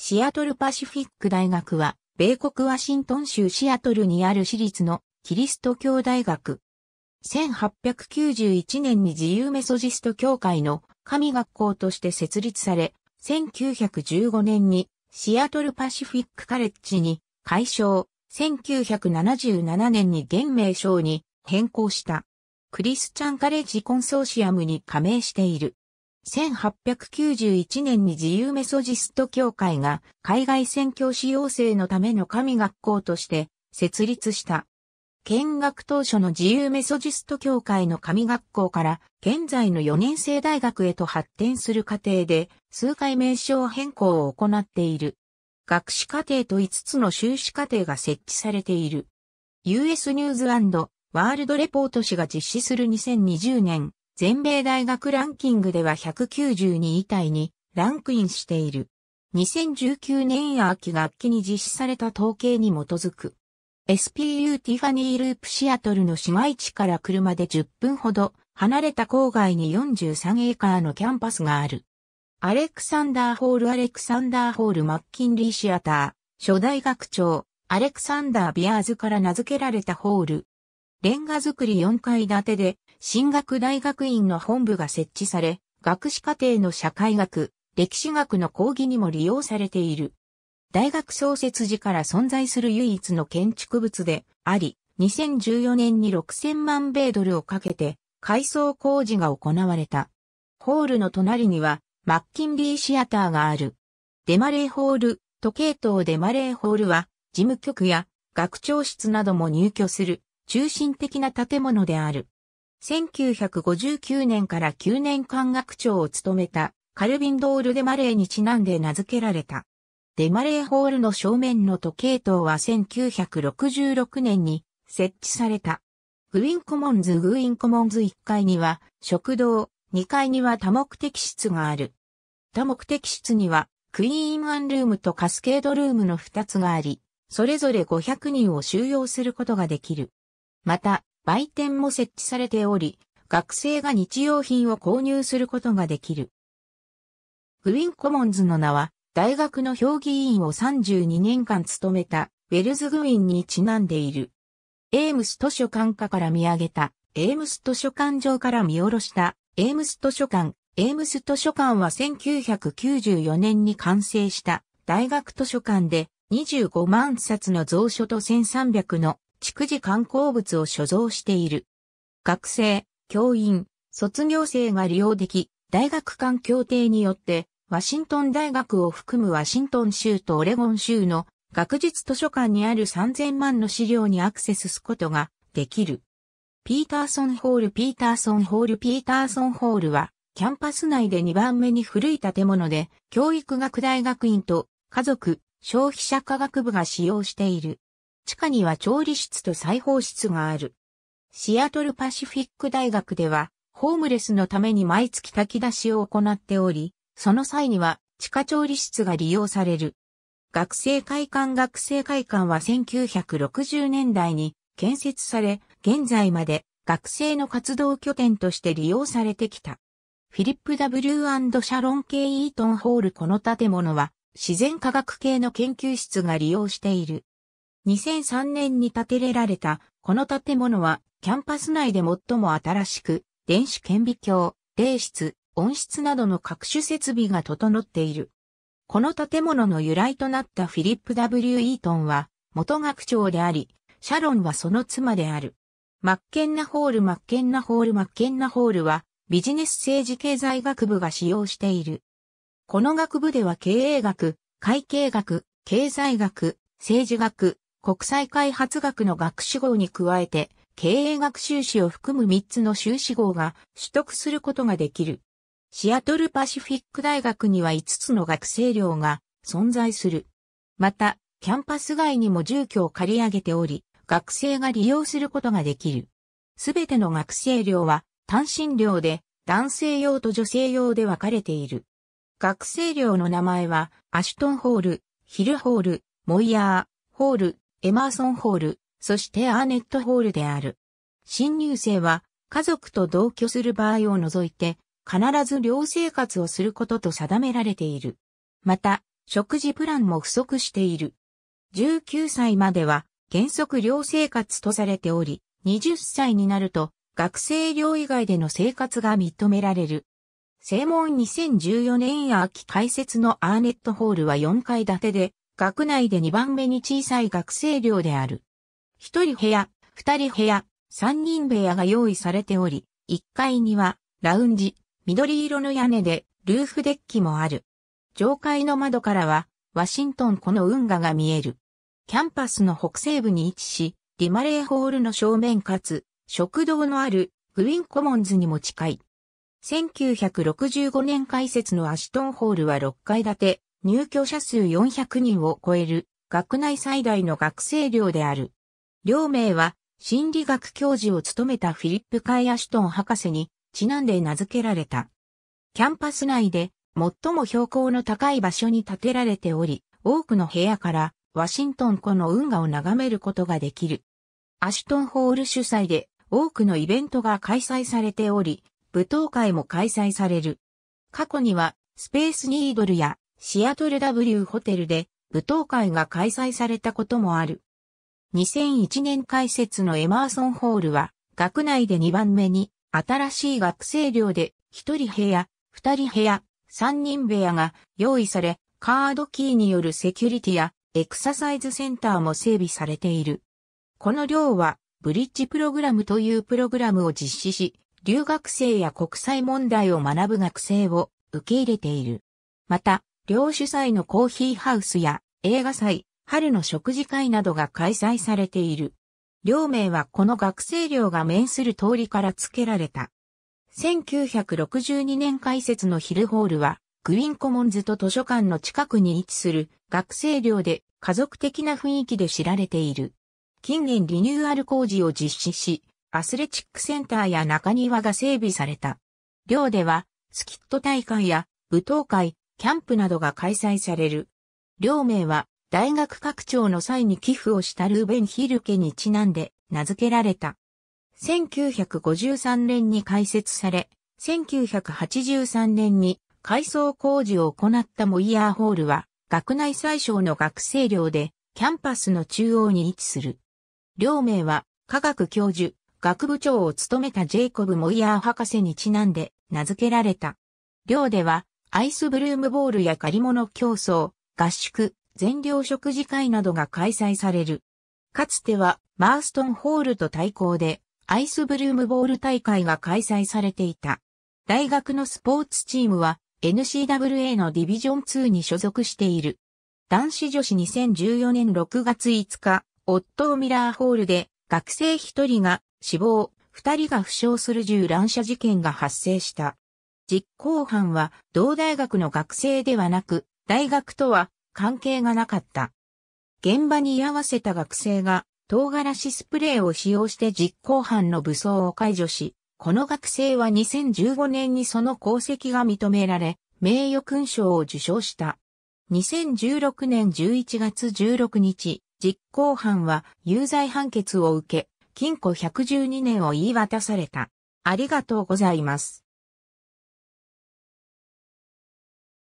シアトルパシフィック大学は、米国ワシントン州シアトルにある私立のキリスト教大学。1891年に自由メソジスト教会の神学校として設立され、1915年にシアトルパシフィックカレッジに改称、1977年に現名称に変更した。クリスチャンカレッジコンソーシアムに加盟している。1891年に自由メソジスト教会が海外宣教師養成のための神学校として設立した。見学当初の自由メソジスト教会の神学校から現在の4年生大学へと発展する過程で数回名称変更を行っている。学士課程と5つの修士課程が設置されている。US ニューズワールドレポート氏が実施する2020年全米大学ランキングでは192位体にランクインしている。2019年秋学期に実施された統計に基づく。SPU ティファニーループシアトルの市街地から車で10分ほど離れた郊外に43エーカーのキャンパスがある。アレクサンダーホールアレクサンダーホールマッキンリーシアター、初代学長、アレクサンダー・ビアーズから名付けられたホール。レンガ造り4階建てで、進学大学院の本部が設置され、学士課程の社会学、歴史学の講義にも利用されている。大学創設時から存在する唯一の建築物であり、2014年に6000万米ドルをかけて改装工事が行われた。ホールの隣にはマッキンリーシアターがある。デマレーホール、時計塔デマレーホールは事務局や学長室なども入居する中心的な建物である。1959年から9年間学長を務めたカルビン・ドール・デマレーにちなんで名付けられた。デマレーホールの正面の時計塔は1966年に設置された。グインコモンズグインコモンズ1階には食堂、2階には多目的室がある。多目的室にはクイーンワンルームとカスケードルームの2つがあり、それぞれ500人を収容することができる。また、売店も設置されており、学生が日用品を購入することができる。グウィンコモンズの名は、大学の評議員を32年間務めたウェルズグウィンにちなんでいる。エームス図書館下から見上げた、エームス図書館上から見下ろした、エームス図書館。エームス図書館は1994年に完成した大学図書館で25万冊の蔵書と1300の逐次観光物を所蔵している。学生、教員、卒業生が利用でき、大学間協定によって、ワシントン大学を含むワシントン州とオレゴン州の学術図書館にある3000万の資料にアクセスすることができる。ピーターソンホールピーターソンホールピーターソンホールは、キャンパス内で2番目に古い建物で、教育学大学院と家族、消費者科学部が使用している。地下には調理室と裁縫室がある。シアトルパシフィック大学では、ホームレスのために毎月炊き出しを行っており、その際には地下調理室が利用される。学生会館学生会館は1960年代に建設され、現在まで学生の活動拠点として利用されてきた。フィリップ W& シャロン K イートンホールこの建物は自然科学系の研究室が利用している。2003年に建てれられた、この建物は、キャンパス内で最も新しく、電子顕微鏡、冷室、温室などの各種設備が整っている。この建物の由来となったフィリップ・ W・ イートンは、元学長であり、シャロンはその妻である。マッケンナホール・マッケンナホール・マッケンナホールは、ビジネス政治経済学部が使用している。この学部では経営学、会計学、経済学、政治学、国際開発学の学士号に加えて、経営学修士を含む3つの修士号が取得することができる。シアトルパシフィック大学には5つの学生寮が存在する。また、キャンパス外にも住居を借り上げており、学生が利用することができる。すべての学生寮は単身寮で男性用と女性用で分かれている。学生寮の名前はアシュトンホール、ヒルホール、モイヤー、ホール、エマーソンホール、そしてアーネットホールである。新入生は家族と同居する場合を除いて、必ず寮生活をすることと定められている。また、食事プランも不足している。19歳までは原則寮生活とされており、20歳になると学生寮以外での生活が認められる。正門2014年秋開設のアーネットホールは4階建てで、学内で2番目に小さい学生寮である。1人部屋、2人部屋、3人部屋が用意されており、1階にはラウンジ、緑色の屋根でルーフデッキもある。上階の窓からはワシントン湖の運河が見える。キャンパスの北西部に位置し、リマレーホールの正面かつ、食堂のあるグリーンコモンズにも近い。1965年開設のアシトンホールは6階建て、入居者数400人を超える学内最大の学生寮である。寮名は心理学教授を務めたフィリップ・カイ・アシュトン博士にちなんで名付けられた。キャンパス内で最も標高の高い場所に建てられており、多くの部屋からワシントン湖の運河を眺めることができる。アシュトンホール主催で多くのイベントが開催されており、舞踏会も開催される。過去にはスペースニードルやシアトル W ホテルで舞踏会が開催されたこともある。2001年開設のエマーソンホールは、学内で2番目に、新しい学生寮で、1人部屋、2人部屋、3人部屋が用意され、カードキーによるセキュリティやエクササイズセンターも整備されている。この寮は、ブリッジプログラムというプログラムを実施し、留学生や国際問題を学ぶ学生を受け入れている。また、両主催のコーヒーハウスや映画祭、春の食事会などが開催されている。両名はこの学生寮が面する通りから付けられた。1962年開設のヒルホールは、グリーンコモンズと図書館の近くに位置する学生寮で家族的な雰囲気で知られている。近年リニューアル工事を実施し、アスレチックセンターや中庭が整備された。寮では、スキット大会や舞踏会、キャンプなどが開催される。両名は大学拡張の際に寄付をしたルーベン・ヒルケにちなんで名付けられた。1953年に開設され、1983年に改装工事を行ったモイヤーホールは、学内最小の学生寮で、キャンパスの中央に位置する。両名は、科学教授、学部長を務めたジェイコブ・モイヤー博士にちなんで名付けられた。寮では、アイスブルームボールや借り物競争、合宿、全量食事会などが開催される。かつては、マーストンホールと対抗で、アイスブルームボール大会が開催されていた。大学のスポーツチームは、n c w a のディビジョン2に所属している。男子女子2014年6月5日、オットーミラーホールで、学生1人が死亡、2人が負傷する銃乱射事件が発生した。実行犯は同大学の学生ではなく、大学とは関係がなかった。現場に居合わせた学生が唐辛子スプレーを使用して実行犯の武装を解除し、この学生は2015年にその功績が認められ、名誉勲章を受章した。2016年11月16日、実行犯は有罪判決を受け、禁錮112年を言い渡された。ありがとうございます。